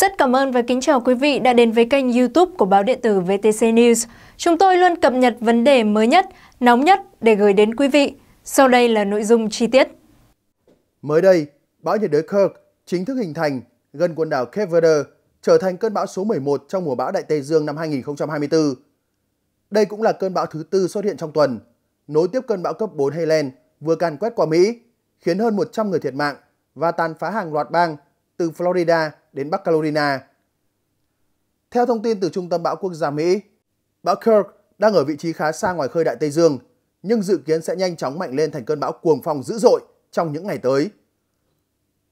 Rất cảm ơn và kính chào quý vị đã đến với kênh youtube của báo điện tử VTC News. Chúng tôi luôn cập nhật vấn đề mới nhất, nóng nhất để gửi đến quý vị. Sau đây là nội dung chi tiết. Mới đây, bão nhiệt đới Kirk chính thức hình thành gần quần đảo Cape Verde, trở thành cơn bão số 11 trong mùa bão Đại Tây Dương năm 2024. Đây cũng là cơn bão thứ tư xuất hiện trong tuần, nối tiếp cơn bão cấp 4 Helen vừa càn quét qua Mỹ, khiến hơn 100 người thiệt mạng và tàn phá hàng loạt bang từ Florida đến Bắc Carolina. Theo thông tin từ Trung tâm Bão Quốc gia Mỹ, bão Kirk đang ở vị trí khá xa ngoài khơi Đại Tây Dương, nhưng dự kiến sẽ nhanh chóng mạnh lên thành cơn bão cuồng phong dữ dội trong những ngày tới.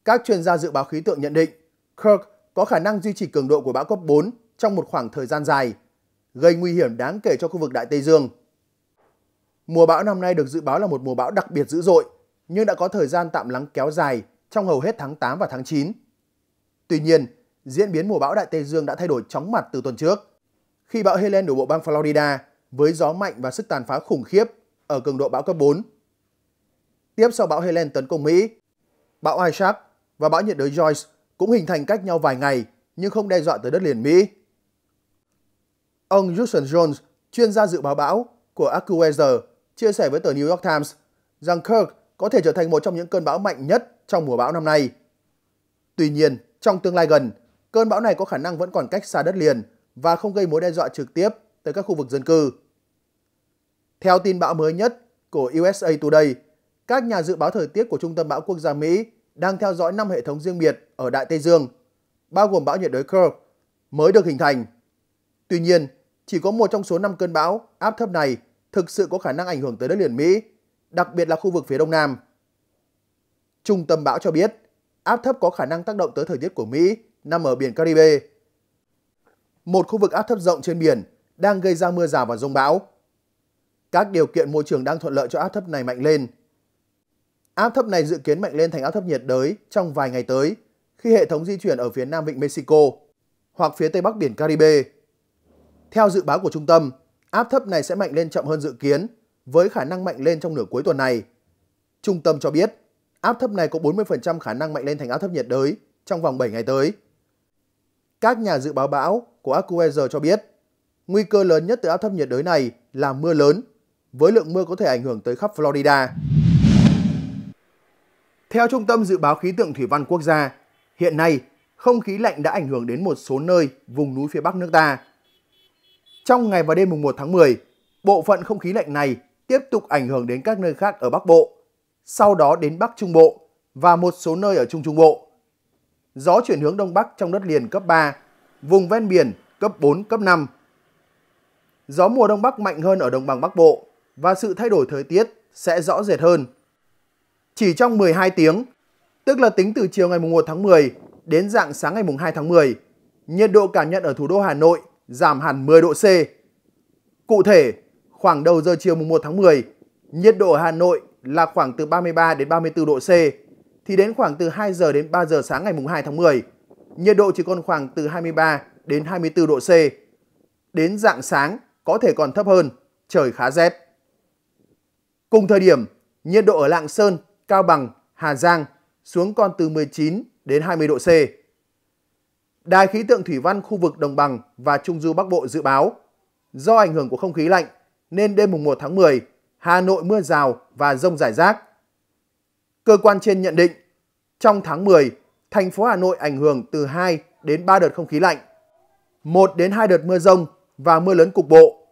Các chuyên gia dự báo khí tượng nhận định Kirk có khả năng duy trì cường độ của bão cấp 4 trong một khoảng thời gian dài, gây nguy hiểm đáng kể cho khu vực Đại Tây Dương. Mùa bão năm nay được dự báo là một mùa bão đặc biệt dữ dội, nhưng đã có thời gian tạm lắng kéo dài trong hầu hết tháng 8 và tháng 9. Tuy nhiên, diễn biến mùa bão Đại Tây Dương đã thay đổi chóng mặt từ tuần trước. Khi bão Helen đổ bộ bang Florida với gió mạnh và sức tàn phá khủng khiếp ở cường độ bão cấp 4. Tiếp sau bão Helen tấn công Mỹ, bão Isaac và bão nhiệt đới Joyce cũng hình thành cách nhau vài ngày nhưng không đe dọa tới đất liền Mỹ. Ông Justin Jones, chuyên gia dự báo bão của AccuWeather, chia sẻ với tờ New York Times rằng Kirk có thể trở thành một trong những cơn bão mạnh nhất trong mùa bão năm nay. Tuy nhiên, trong tương lai gần, cơn bão này có khả năng vẫn còn cách xa đất liền và không gây mối đe dọa trực tiếp tới các khu vực dân cư. Theo tin bão mới nhất của USA Today, các nhà dự báo thời tiết của Trung tâm Bão Quốc gia Mỹ đang theo dõi 5 hệ thống riêng biệt ở Đại Tây Dương, bao gồm bão nhiệt đới Kirk, mới được hình thành. Tuy nhiên, chỉ có một trong số 5 cơn bão áp thấp này thực sự có khả năng ảnh hưởng tới đất liền Mỹ, đặc biệt là khu vực phía Đông Nam. Trung tâm bão cho biết, áp thấp có khả năng tác động tới thời tiết của Mỹ nằm ở biển Caribe. Một khu vực áp thấp rộng trên biển đang gây ra mưa rào và rông bão. Các điều kiện môi trường đang thuận lợi cho áp thấp này mạnh lên. Áp thấp này dự kiến mạnh lên thành áp thấp nhiệt đới trong vài ngày tới khi hệ thống di chuyển ở phía nam vịnh Mexico hoặc phía tây bắc biển Caribe. Theo dự báo của trung tâm, áp thấp này sẽ mạnh lên chậm hơn dự kiến với khả năng mạnh lên trong nửa cuối tuần này. Trung tâm cho biết áp thấp này có 40% khả năng mạnh lên thành áp thấp nhiệt đới trong vòng 7 ngày tới. Các nhà dự báo bão của AccuWeather cho biết, nguy cơ lớn nhất từ áp thấp nhiệt đới này là mưa lớn, với lượng mưa có thể ảnh hưởng tới khắp Florida. Theo Trung tâm Dự báo Khí tượng Thủy văn Quốc gia, hiện nay không khí lạnh đã ảnh hưởng đến một số nơi vùng núi phía Bắc nước ta. Trong ngày và đêm mùng 1 tháng 10, bộ phận không khí lạnh này tiếp tục ảnh hưởng đến các nơi khác ở Bắc Bộ, sau đó đến Bắc Trung Bộ và một số nơi ở Trung Trung Bộ. Gió chuyển hướng Đông Bắc trong đất liền cấp 3, vùng ven biển cấp 4, cấp 5. Gió mùa Đông Bắc mạnh hơn ở đồng bằng Bắc Bộ và sự thay đổi thời tiết sẽ rõ rệt hơn. Chỉ trong 12 tiếng, tức là tính từ chiều ngày 1 tháng 10 đến dạng sáng ngày 2 tháng 10, nhiệt độ cảm nhận ở thủ đô Hà Nội giảm hẳn 10 độ C. Cụ thể, khoảng đầu giờ chiều 1 tháng 10, nhiệt độ ở Hà Nội là khoảng từ 33 đến 34 độ C, thì đến khoảng từ 2 giờ đến 3 giờ sáng ngày mùng 2 tháng 10, nhiệt độ chỉ còn khoảng từ 23 đến 24 độ C. Đến dạng sáng có thể còn thấp hơn, trời khá rét. Cùng thời điểm, nhiệt độ ở Lạng Sơn, Cao Bằng, Hà Giang xuống còn từ 19 đến 20 độ C. Đài khí tượng thủy văn khu vực Đồng Bằng và Trung Du Bắc Bộ dự báo, do ảnh hưởng của không khí lạnh nên đêm mùng 1 tháng 10, Hà Nội mưa rào và rông rải rác. Cơ quan trên nhận định, trong tháng 10, thành phố Hà Nội ảnh hưởng từ 2 đến 3 đợt không khí lạnh, 1 đến 2 đợt mưa rông và mưa lớn cục bộ.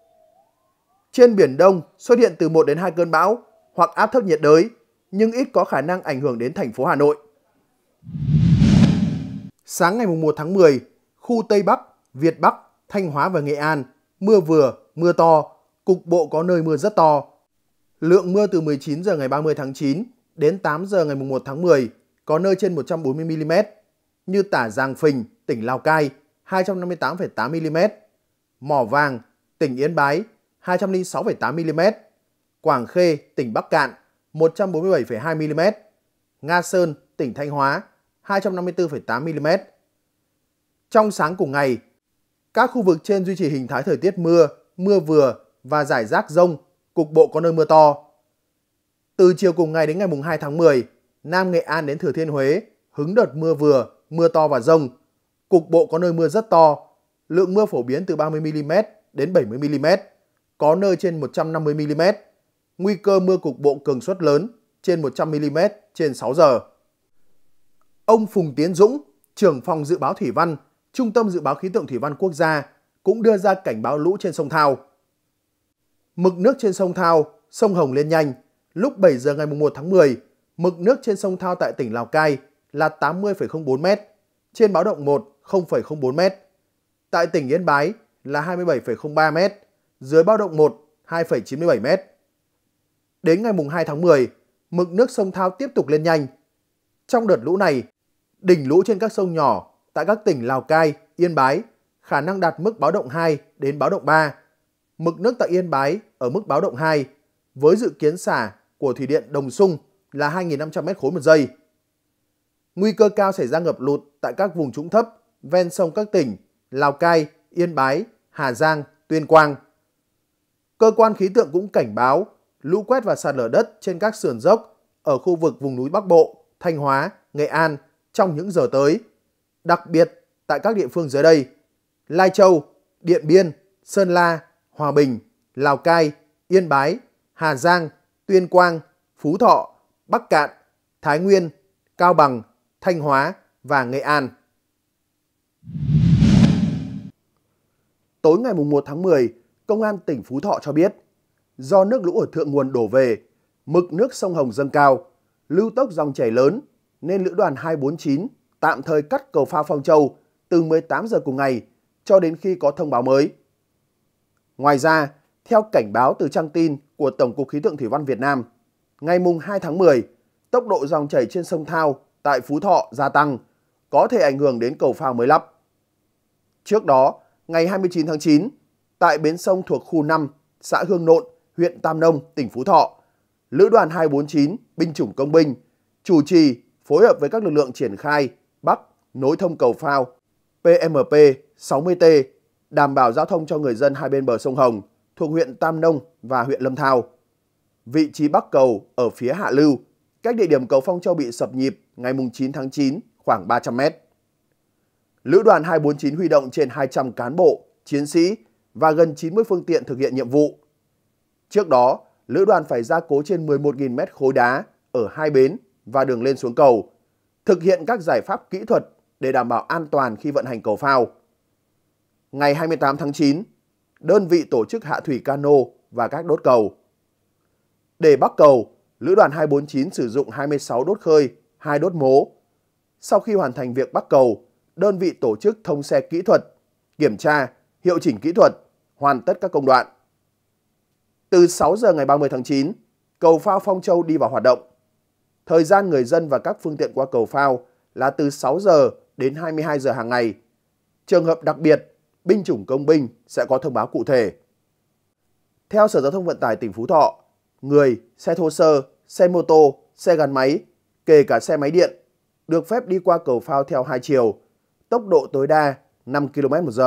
Trên Biển Đông xuất hiện từ 1 đến 2 cơn bão hoặc áp thấp nhiệt đới, nhưng ít có khả năng ảnh hưởng đến thành phố Hà Nội. Sáng ngày 1 tháng 10, khu Tây Bắc, Việt Bắc, Thanh Hóa và Nghệ An, mưa vừa, mưa to, cục bộ có nơi mưa rất to, Lượng mưa từ 19 giờ ngày 30 tháng 9 đến 8 giờ ngày 1 tháng 10 có nơi trên 140 mm như Tả Giang Phình, tỉnh Lào Cai 258,8 mm, Mỏ Vàng, tỉnh Yên Bái 206,8 mm, Quảng Khê, tỉnh Bắc Cạn 147,2 mm, Nga Sơn, tỉnh Thanh Hóa 254,8 mm. Trong sáng cùng ngày, các khu vực trên duy trì hình thái thời tiết mưa, mưa vừa và giải rác rông cục bộ có nơi mưa to. Từ chiều cùng ngày đến ngày 2 tháng 10, Nam Nghệ An đến Thừa Thiên Huế hứng đợt mưa vừa, mưa to và rông. Cục bộ có nơi mưa rất to, lượng mưa phổ biến từ 30mm đến 70mm, có nơi trên 150mm. Nguy cơ mưa cục bộ cường suất lớn trên 100mm trên 6 giờ. Ông Phùng Tiến Dũng, trưởng phòng dự báo thủy văn, Trung tâm dự báo khí tượng thủy văn quốc gia cũng đưa ra cảnh báo lũ trên sông Thao. Mực nước trên sông Thao, sông Hồng lên nhanh. Lúc 7 giờ ngày 1 tháng 10, mực nước trên sông Thao tại tỉnh Lào Cai là 80,04 m, trên báo động 1 0,04 m. Tại tỉnh Yên Bái là 27,03 m, dưới báo động 1 2,97 m. Đến ngày 2 tháng 10, mực nước sông Thao tiếp tục lên nhanh. Trong đợt lũ này, đỉnh lũ trên các sông nhỏ tại các tỉnh Lào Cai, Yên Bái khả năng đạt mức báo động 2 đến báo động 3 mực nước tại Yên Bái ở mức báo động 2 với dự kiến xả của thủy điện Đồng Sung là 2.500 m khối một giây. Nguy cơ cao xảy ra ngập lụt tại các vùng trũng thấp ven sông các tỉnh Lào Cai, Yên Bái, Hà Giang, Tuyên Quang. Cơ quan khí tượng cũng cảnh báo lũ quét và sạt lở đất trên các sườn dốc ở khu vực vùng núi Bắc Bộ, Thanh Hóa, Nghệ An trong những giờ tới, đặc biệt tại các địa phương dưới đây: Lai Châu, Điện Biên, Sơn La, Hòa Bình, Lào Cai, Yên Bái, Hà Giang, Tuyên Quang, Phú Thọ, Bắc Cạn, Thái Nguyên, Cao Bằng, Thanh Hóa và Nghệ An. Tối ngày 1 tháng 10, Công an tỉnh Phú Thọ cho biết, do nước lũ ở thượng nguồn đổ về, mực nước sông Hồng dâng cao, lưu tốc dòng chảy lớn nên lữ đoàn 249 tạm thời cắt cầu phao Phong Châu từ 18 giờ cùng ngày cho đến khi có thông báo mới. Ngoài ra, theo cảnh báo từ trang tin của Tổng cục Khí tượng Thủy văn Việt Nam, ngày mùng 2 tháng 10, tốc độ dòng chảy trên sông Thao tại Phú Thọ gia tăng, có thể ảnh hưởng đến cầu phao mới lắp. Trước đó, ngày 29 tháng 9, tại bến sông thuộc khu 5, xã Hương Nộn, huyện Tam Nông, tỉnh Phú Thọ, Lữ đoàn 249 binh chủng công binh chủ trì phối hợp với các lực lượng triển khai bắt nối thông cầu phao PMP 60T đảm bảo giao thông cho người dân hai bên bờ sông Hồng thuộc huyện Tam Nông và huyện Lâm Thao. Vị trí bắc cầu ở phía hạ lưu, cách địa điểm cầu Phong Châu bị sập nhịp ngày 9 tháng 9 khoảng 300 mét. Lữ đoàn 249 huy động trên 200 cán bộ, chiến sĩ và gần 90 phương tiện thực hiện nhiệm vụ. Trước đó, lữ đoàn phải gia cố trên 11.000 mét khối đá ở hai bến và đường lên xuống cầu, thực hiện các giải pháp kỹ thuật để đảm bảo an toàn khi vận hành cầu phao ngày 28 tháng 9, đơn vị tổ chức hạ thủy cano và các đốt cầu. Để bắc cầu, Lữ đoàn 249 sử dụng 26 đốt khơi, 2 đốt mố. Sau khi hoàn thành việc bắc cầu, đơn vị tổ chức thông xe kỹ thuật, kiểm tra, hiệu chỉnh kỹ thuật, hoàn tất các công đoạn. Từ 6 giờ ngày 30 tháng 9, cầu phao Phong Châu đi vào hoạt động. Thời gian người dân và các phương tiện qua cầu phao là từ 6 giờ đến 22 giờ hàng ngày. Trường hợp đặc biệt binh chủng công binh sẽ có thông báo cụ thể. Theo Sở Giao thông Vận tải tỉnh Phú Thọ, người, xe thô sơ, xe mô tô, xe gắn máy, kể cả xe máy điện, được phép đi qua cầu phao theo hai chiều, tốc độ tối đa 5 km h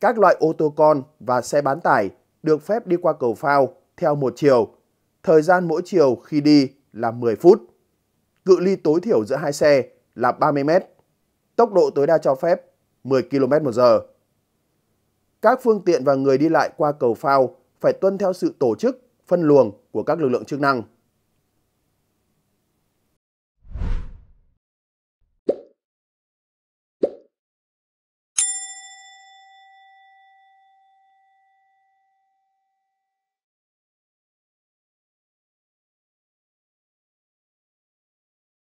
Các loại ô tô con và xe bán tải được phép đi qua cầu phao theo một chiều, thời gian mỗi chiều khi đi là 10 phút. Cự ly tối thiểu giữa hai xe là 30 m, tốc độ tối đa cho phép 10 km h các phương tiện và người đi lại qua cầu phao phải tuân theo sự tổ chức, phân luồng của các lực lượng chức năng.